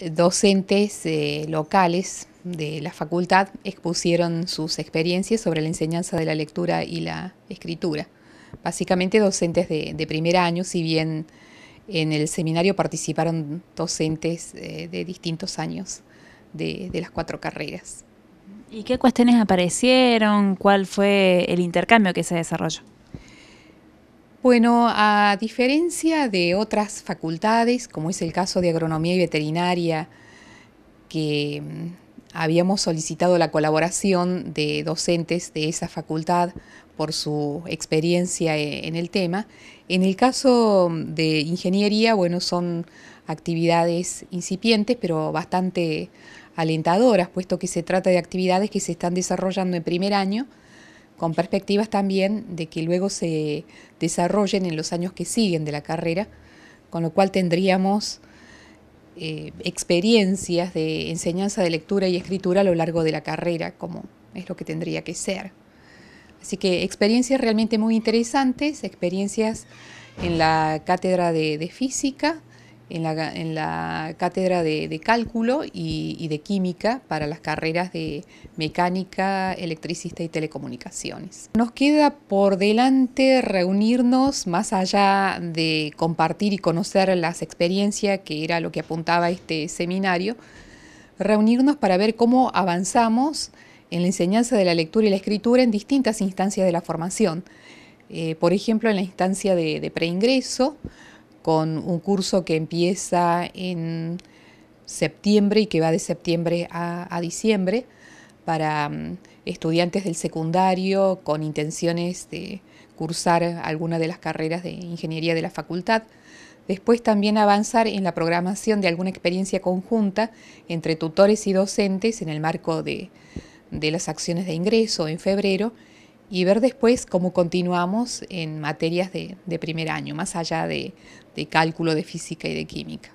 docentes eh, locales de la facultad expusieron sus experiencias sobre la enseñanza de la lectura y la escritura. Básicamente docentes de, primer año, si bien en el seminario participaron docentes eh, de distintos años de las cuatro carreras. ¿Y qué cuestiones aparecieron? ¿Cuál fue el intercambio que se desarrolló? Bueno, a diferencia de otras facultades, como es el caso de agronomía y veterinaria, que mm, habíamos solicitado la colaboración de docentes de esa facultad por su experiencia eh, en el tema, en el caso mm, de ingeniería, bueno, son actividades incipientes, pero bastante alentadoras, puesto que se trata de actividades que se están desarrollando en primer año con perspectivas también de que luego se desarrollen en los años que siguen de la carrera, con lo cual tendríamos eh, experiencias de enseñanza de lectura y escritura a lo largo de la carrera, como es lo que tendría que ser. Así que experiencias realmente muy interesantes, experiencias en la cátedra de física, en la, cátedra de, cálculo y, de química para las carreras de mecánica, electricista y telecomunicaciones. Nos queda por delante reunirnos más allá de compartir y conocer las experiencias, que era lo que apuntaba este seminario, reunirnos para ver cómo avanzamos en la enseñanza de la lectura y la escritura en distintas instancias de la formación. Eh, por ejemplo, en la instancia de, de preingreso, con un curso que empieza en septiembre y que va de septiembre a, diciembre para mm, estudiantes del secundario con intenciones de cursar alguna de las carreras de ingeniería de la facultad. Después también avanzar en la programación de alguna experiencia conjunta entre tutores y docentes en el marco de, de las acciones de ingreso en febrero y ver después cómo continuamos en materias de, primer año, más allá de cálculo, de física y de química.